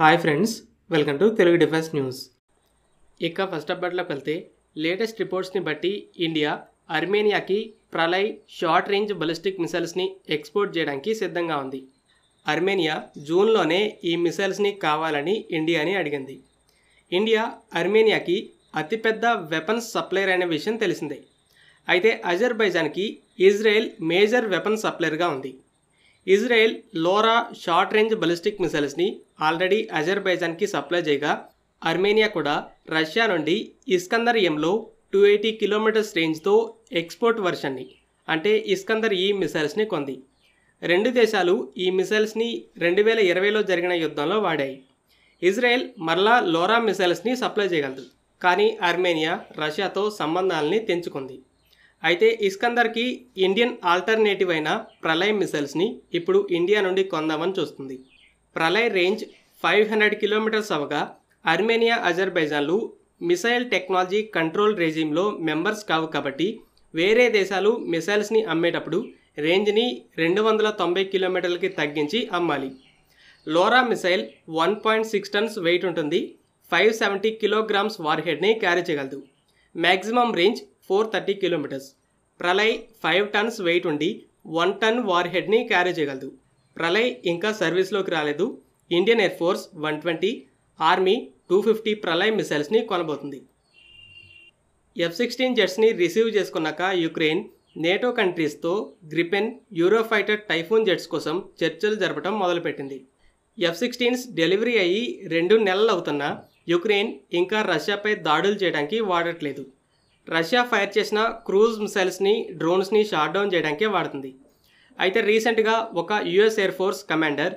hi friends welcome to Telugu defence news ఇక first అప్డేట్లోకి వెళ్తే లేటెస్ట్ రిపోర్ట్స్ని బట్టి ఇండియా అర్మేనియాకి ప్రలయ్ షార్ట్ రేంజ్ బలిస్టిక్ మిసైల్స్ని ఎక్స్పోర్ట్ చేయడానికి సిద్ధంగా ఉంది అర్మేనియా జూన్లోనే ఈ మిసైల్స్ని కావాలని ఇండియాని అడిగింది ఇండియా అర్మేనియాకి అతిపెద్ద వెపన్స్ సప్లైర్ అనే విషయం తెలిసిందే అయితే అజర్బైజాన్కి ఇజ్రాయెల్ మేజర్ వెపన్ సప్లైర్గా ఉంది Israel LORA short range ballistic మిసైల్స్ని ఆల్రెడీ అజర్బైజాన్కి సప్లై చేయగా అర్మేనియా కూడా రష్యా నుండి ఇస్కందర్ ఎంలో టూ ఎయిటీ కిలోమీటర్స్ రేంజ్తో ఎక్స్పోర్ట్ వర్షన్ని అంటే ఇస్కందర్ ఈ మిసైల్స్ని కొంది రెండు దేశాలు ఈ మిసైల్స్ని రెండు వేల ఇరవైలో జరిగిన యుద్ధంలో వాడాయి ఇజ్రాయెల్ మరలా లోరా మిసైల్స్ని సప్లై చేయగలదు కానీ ఆర్మేనియా రష్యాతో సంబంధాలని తెంచుకుంది అయితే ఇస్కందర్కి ఇండియన్ ఆల్టర్నేటివ్ అయిన ప్రళయ్ మిసైల్స్ని ఇప్పుడు ఇండియా నుండి కొందామని చూస్తుంది Pralay range five hundred kilometres అవగా అర్మేనియా అజర్బైజాన్లు మిసైల్ టెక్నాలజీ కంట్రోల్ రెజీమ్లో మెంబర్స్ కావు కాబట్టి వేరే దేశాలు మిసైల్స్ని అమ్మేటప్పుడు రేంజ్ని రెండు వందల తొంభై కిలోమీటర్లకి తగ్గించి అమ్మాలి LORA missile one point six tons weight ఉంటుంది ఫైవ్ సెవెంటీ కిలోగ్రామ్స్ వార్హెడ్ని క్యారీ చేయగలదు maximum range four thirty kilometres Pralay five tons weight ఉండి వన్ టన్ వార్ హెడ్ని క్యారీ చేయగలదు ప్రళయ్ ఇంకా సర్వీస్లోకి రాలేదు Indian air force one twenty army two fifty Pralay మిసైల్స్ని కొనబోతుంది ఎఫ్ సిక్స్టీన్ జెట్స్ని రిసీవ్ చేసుకున్నాక యుక్రెయిన్ నేటో కంట్రీస్తో గ్రిపెన్ యూరోఫైటర్ టైఫూన్ జెట్స్ కోసం చర్చలు జరపడం మొదలుపెట్టింది ఎఫ్ సిక్స్టీన్స్ డెలివరీ అయ్యి రెండు నెలలు అవుతున్నా యుక్రెయిన్ ఇంకా రష్యాపై దాడులు చేయడానికి వాడట్లేదు రష్యా ఫైర్ చేసిన క్రూజ్ మిసైల్స్ని డ్రోన్స్ని షాట్ డౌన్ చేయడానికే వాడుతుంది అయితే రీసెంట్గా ఒక US air force commander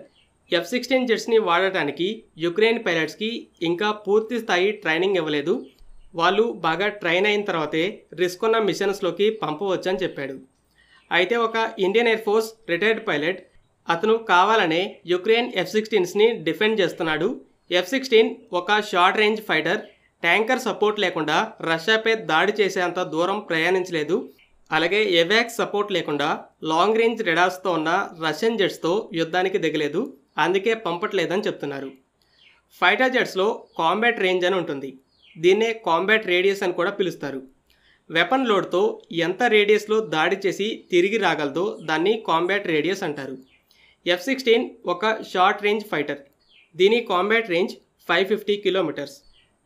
F sixteen జెట్స్ని వాడటానికి యుక్రెయిన్ పైలట్స్కి ఇంకా పూర్తి స్థాయి ట్రైనింగ్ ఇవ్వలేదు వాళ్ళు బాగా ట్రైన్ అయిన తర్వాతే రిస్క్ ఉన్న మిషన్స్లోకి పంపవచ్చని చెప్పాడు అయితే ఒక Indian air force retired pilot అతను కావాలనే యుక్రెయిన్ ఎఫ్ సిక్స్టీన్స్ని డిఫెండ్ చేస్తున్నాడు ఎఫ్ సిక్స్టీన్ ఒక short range fighter tanker support లేకుండా రష్యాపై దాడి చేసేంత దూరం ప్రయాణించలేదు అలాగే ఎవాక్స్ సపోర్ట్ లేకుండా లాంగ్ రేంజ్ రెడార్స్తో ఉన్న రష్యన్ జెట్స్తో యుద్ధానికి దిగలేదు అందుకే పంపట్లేదని చెప్తున్నారు ఫైటర్ జెట్స్లో కాంబాట్ రేంజ్ అని ఉంటుంది దీన్నే కాంబాట్ రేడియస్ అని కూడా పిలుస్తారు వెపన్ లోడ్తో ఎంత రేడియస్లో దాడి చేసి తిరిగి రాగలదో దాన్ని కాంబాట్ రేడియస్ అంటారు ఎఫ్ సిక్స్టీన్ ఒక షార్ట్ రేంజ్ ఫైటర్ దీని combat range five fifty kilometres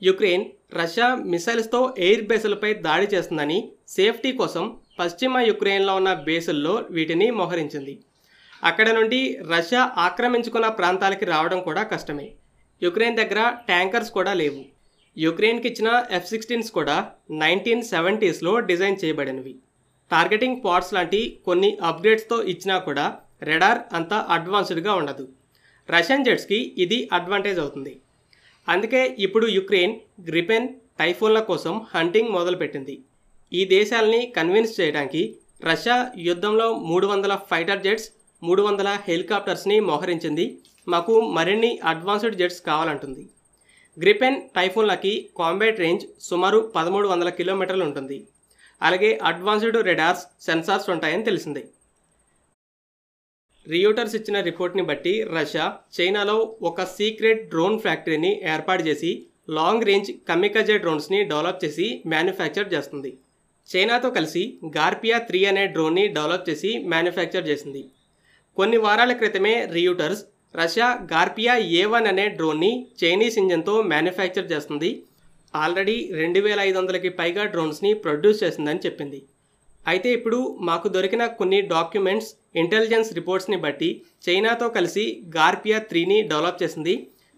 Ukraine Russia మిసైల్స్తో ఎయిర్ బేసులపై దాడి చేస్తుందని సేఫ్టీ కోసం పశ్చిమ యుక్రెయిన్లో ఉన్న బేసుల్లో వీటిని మోహరించింది అక్కడ నుండి రష్యా ఆక్రమించుకున్న ప్రాంతాలకి రావడం కూడా కష్టమే యుక్రెయిన్ దగ్గర ట్యాంకర్స్ కూడా లేవు యుక్రెయిన్కి ఇచ్చిన ఎఫ్ సిక్స్టీన్స్ కూడా నైన్టీన్ సెవెంటీస్లో డిజైన్ చేయబడినవి టార్గెటింగ్ పాట్స్ లాంటి కొన్ని అప్గ్రేడ్స్తో ఇచ్చినా కూడా రెడార్ అంత అడ్వాన్స్డ్గా ఉండదు రష్యన్ జెట్స్కి ఇది అడ్వాంటేజ్ అవుతుంది అందుకే ఇప్పుడు యుక్రెయిన్ గ్రిపెన్ టైఫోన్ల కోసం హంటింగ్ మొదలుపెట్టింది ఈ దేశాలని కన్విన్స్ చేయడానికి రష్యా యుద్ధంలో మూడు వందల ఫైటర్ జెట్స్ మూడు వందల హెలికాప్టర్స్ని మోహరించింది మాకు మరిన్ని అడ్వాన్స్డ్ జెట్స్ కావాలంటుంది గ్రిపెన్ టైఫోన్లకి కాంబాట్ రేంజ్ సుమారు పదమూడు వందల కిలోమీటర్లు ఉంటుంది అలాగే అడ్వాన్స్డ్ రెడార్స్ సెన్సార్స్ ఉంటాయని తెలిసింది రియూటర్స్ ఇచ్చిన రిపోర్ట్ని బట్టి రష్యా చైనాలో ఒక సీక్రెట్ డ్రోన్ ఫ్యాక్టరీని ఏర్పాటు చేసి లాంగ్ రేంజ్ కమికజే డ్రోన్స్ని డెవలప్ చేసి మ్యానుఫ్యాక్చర్ చేస్తుంది చైనాతో కలిసి గార్పియా త్రీ అనే డ్రోన్ని డెవలప్ చేసి మ్యానుఫ్యాక్చర్ చేసింది కొన్ని వారాల క్రితమే రియూటర్స్ రష్యా గార్పియా ఏ వన్ అనే డ్రోన్ని చైనీస్ ఇంజన్తో మ్యానుఫ్యాక్చర్ చేస్తుంది ఆల్రెడీ రెండు వేల ఐదు వందలకి పైగా డ్రోన్స్ని ప్రొడ్యూస్ చేసిందని చెప్పింది అయితే ఇప్పుడు మాకు దొరికిన కొన్ని డాక్యుమెంట్స్ ఇంటెలిజెన్స్ రిపోర్ట్స్ని బట్టి చైనాతో కలిసి గార్పియా త్రీని డెవలప్ చేసింది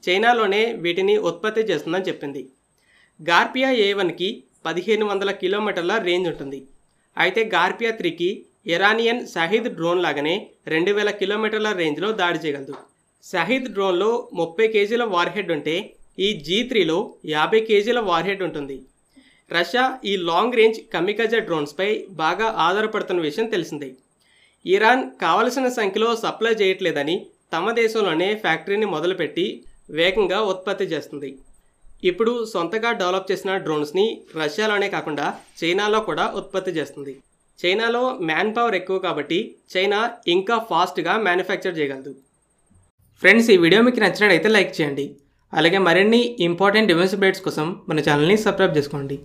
చైనాలోనే వీటిని ఉత్పత్తి చేస్తుందని చెప్పింది గార్పియా ఏ వన్కి పదిహేను వందల కిలోమీటర్ల రేంజ్ ఉంటుంది అయితే గార్పియా త్రీకి ఇరానియన్ షహీద్ డ్రోన్ లాగానే రెండు వేల కిలోమీటర్ల రేంజ్లో దాడి చేయగలదు షహీద్ డ్రోన్లో ముప్పై కేజీల వార్హెడ్ ఉంటే ఈ జీ త్రీలో యాభై కేజీల వార్హెడ్ ఉంటుంది రష్యా ఈ లాంగ్ రేంజ్ కమికజ డ్రోన్స్పై బాగా ఆధారపడుతున్న విషయం తెలిసిందే ఇరాన్ కావలసిన సంఖ్యలో సప్లై చేయట్లేదని తమ దేశంలోనే ఫ్యాక్టరీని మొదలుపెట్టి వేగంగా ఉత్పత్తి చేస్తుంది ఇప్పుడు సొంతగా డెవలప్ చేసిన డ్రోన్స్ని రష్యాలోనే కాకుండా చైనాలో కూడా ఉత్పత్తి చేస్తుంది చైనాలో మ్యాన్ పవర్ ఎక్కువ కాబట్టి చైనా ఇంకా ఫాస్ట్గా మ్యానుఫ్యాక్చర్ చేయగలదు ఫ్రెండ్స్ ఈ వీడియో మీకు నచ్చినట్లయితే లైక్ చేయండి అలాగే మరిన్ని ఇంపార్టెంట్ డివెన్స్ బ్రేట్స్ కోసం మన ఛానల్ని సబ్స్క్రైబ్ చేసుకోండి